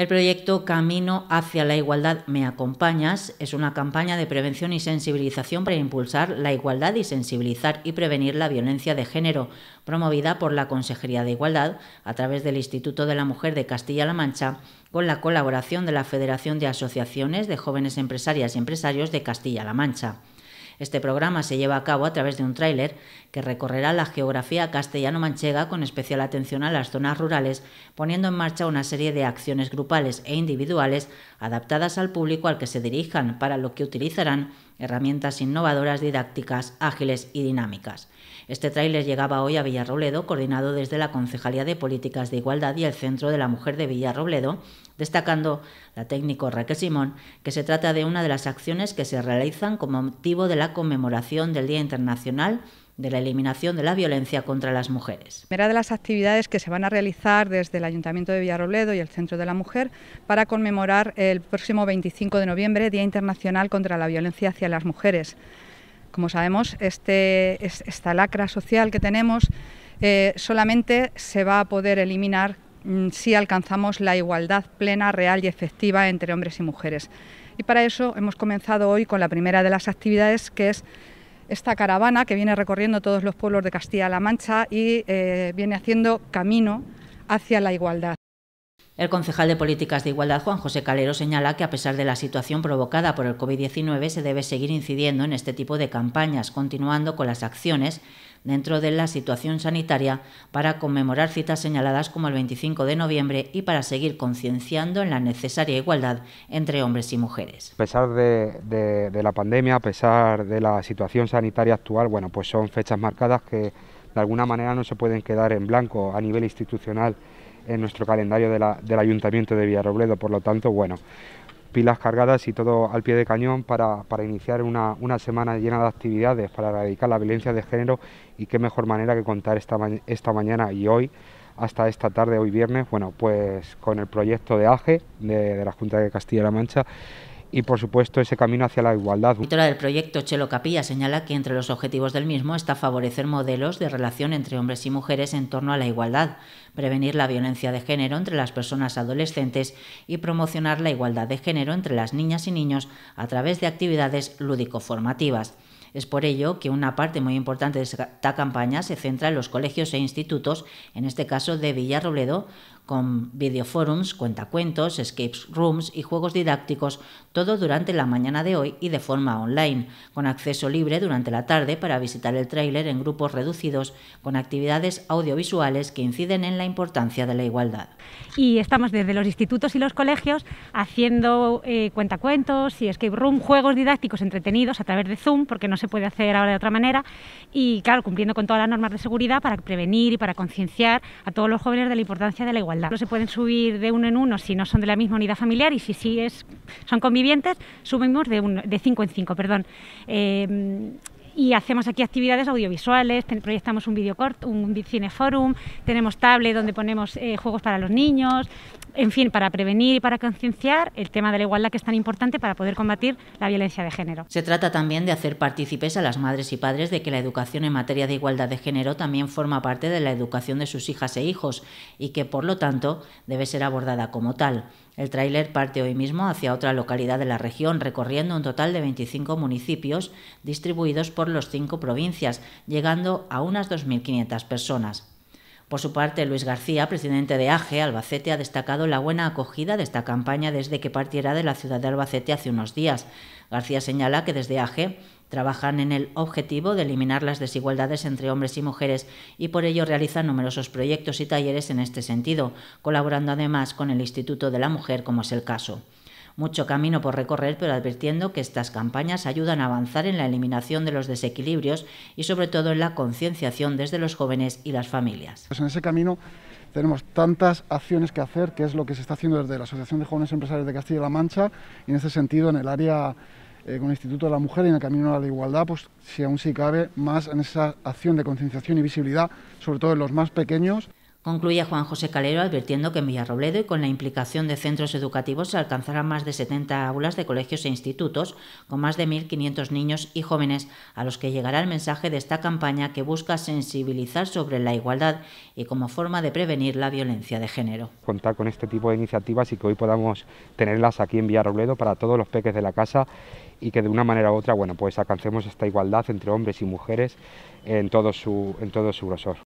El proyecto Camino hacia la Igualdad Me Acompañas es una campaña de prevención y sensibilización para impulsar la igualdad y sensibilizar y prevenir la violencia de género, promovida por la Consejería de Igualdad a través del Instituto de la Mujer de Castilla-La Mancha, con la colaboración de la Federación de Asociaciones de Jóvenes Empresarias y Empresarios de Castilla-La Mancha. Este programa se lleva a cabo a través de un tráiler que recorrerá la geografía castellano-manchega con especial atención a las zonas rurales, poniendo en marcha una serie de acciones grupales e individuales adaptadas al público al que se dirijan, para lo que utilizarán herramientas innovadoras, didácticas, ágiles y dinámicas. Este tráiler llegaba hoy a Villarrobledo, coordinado desde la Concejalía de Políticas de Igualdad y el Centro de la Mujer de Villarrobledo, destacando la técnico Raquel Simón que se trata de una de las acciones que se realizan como motivo de la conmemoración del Día Internacional de la eliminación de la violencia contra las mujeres. Primera de las actividades que se van a realizar desde el Ayuntamiento de Villarrobledo y el Centro de la Mujer para conmemorar el próximo 25 de noviembre, Día Internacional contra la Violencia hacia las Mujeres. Como sabemos, este, esta lacra social que tenemos eh, solamente se va a poder eliminar mm, si alcanzamos la igualdad plena, real y efectiva entre hombres y mujeres. Y para eso hemos comenzado hoy con la primera de las actividades que es esta caravana que viene recorriendo todos los pueblos de Castilla-La Mancha y eh, viene haciendo camino hacia la igualdad. El concejal de Políticas de Igualdad, Juan José Calero, señala que a pesar de la situación provocada por el COVID-19, se debe seguir incidiendo en este tipo de campañas, continuando con las acciones dentro de la situación sanitaria para conmemorar citas señaladas como el 25 de noviembre y para seguir concienciando en la necesaria igualdad entre hombres y mujeres. A pesar de, la pandemia, a pesar de la situación sanitaria actual, bueno, pues son fechas marcadas que de alguna manera no se pueden quedar en blanco a nivel institucional en nuestro calendario del Ayuntamiento de Villarrobledo. Por lo tanto, bueno, pilas cargadas y todo al pie de cañón para, iniciar una, semana llena de actividades para erradicar la violencia de género y qué mejor manera que contar esta, mañana y hoy hasta esta tarde, hoy viernes, bueno, pues con el proyecto de AGE de, de la Junta de Castilla-La Mancha y, por supuesto, ese camino hacia la igualdad. La directora del proyecto Chelo Capilla señala que entre los objetivos del mismo está favorecer modelos de relación entre hombres y mujeres en torno a la igualdad, prevenir la violencia de género entre las personas adolescentes y promocionar la igualdad de género entre las niñas y niños a través de actividades lúdico-formativas. Es por ello que una parte muy importante de esta campaña se centra en los colegios e institutos, en este caso de Villarrobledo, con videoforums, cuentacuentos, escape rooms y juegos didácticos, todo durante la mañana de hoy y de forma online, con acceso libre durante la tarde para visitar el tráiler en grupos reducidos, con actividades audiovisuales que inciden en la importancia de la igualdad. Y estamos desde los institutos y los colegios haciendo eh, cuentacuentos y escape room, juegos didácticos entretenidos a través de Zoom, porque nos se puede hacer ahora de otra manera y claro, cumpliendo con todas las normas de seguridad para prevenir y para concienciar a todos los jóvenes de la importancia de la igualdad. No se pueden subir de uno en uno si no son de la misma unidad familiar y si sí es, son convivientes, subimos de, de cinco en cinco, perdón. Em, y hacemos aquí actividades audiovisuales, proyectamos un videocort, un cineforum, tenemos tablet donde ponemos eh, juegos para los niños, en fin, para prevenir y para concienciar el tema de la igualdad que es tan importante para poder combatir la violencia de género. Se trata también de hacer partícipes a las madres y padres de que la educación en materia de igualdad de género también forma parte de la educación de sus hijas e hijos y que, por lo tanto, debe ser abordada como tal. El tráiler parte hoy mismo hacia otra localidad de la región, recorriendo un total de 25 municipios distribuidos por las cinco provincias, llegando a unas 2.500 personas. Por su parte, Luis García, presidente de AGE Albacete, ha destacado la buena acogida de esta campaña desde que partiera de la ciudad de Albacete hace unos días. García señala que desde AGE trabajan en el objetivo de eliminar las desigualdades entre hombres y mujeres y por ello realizan numerosos proyectos y talleres en este sentido, colaborando además con el Instituto de la Mujer, como es el caso. Mucho camino por recorrer, pero advirtiendo que estas campañas ayudan a avanzar en la eliminación de los desequilibrios y sobre todo en la concienciación desde los jóvenes y las familias. Pues en ese camino tenemos tantas acciones que hacer, que es lo que se está haciendo desde la Asociación de Jóvenes Empresarios de Castilla-La Mancha, y en ese sentido en el área eh, con el Instituto de la Mujer y en el Camino a la Igualdad, pues si aún sí cabe, más en esa acción de concienciación y visibilidad, sobre todo en los más pequeños. Concluye Juan José Calero advirtiendo que en Villarrobledo y con la implicación de centros educativos se alcanzarán más de 70 aulas de colegios e institutos con más de 1.500 niños y jóvenes a los que llegará el mensaje de esta campaña que busca sensibilizar sobre la igualdad y como forma de prevenir la violencia de género. Contar con este tipo de iniciativas y que hoy podamos tenerlas aquí en Villarrobledo para todos los peques de la casa y que de una manera u otra bueno, pues alcancemos esta igualdad entre hombres y mujeres en todo su, en todo su grosor.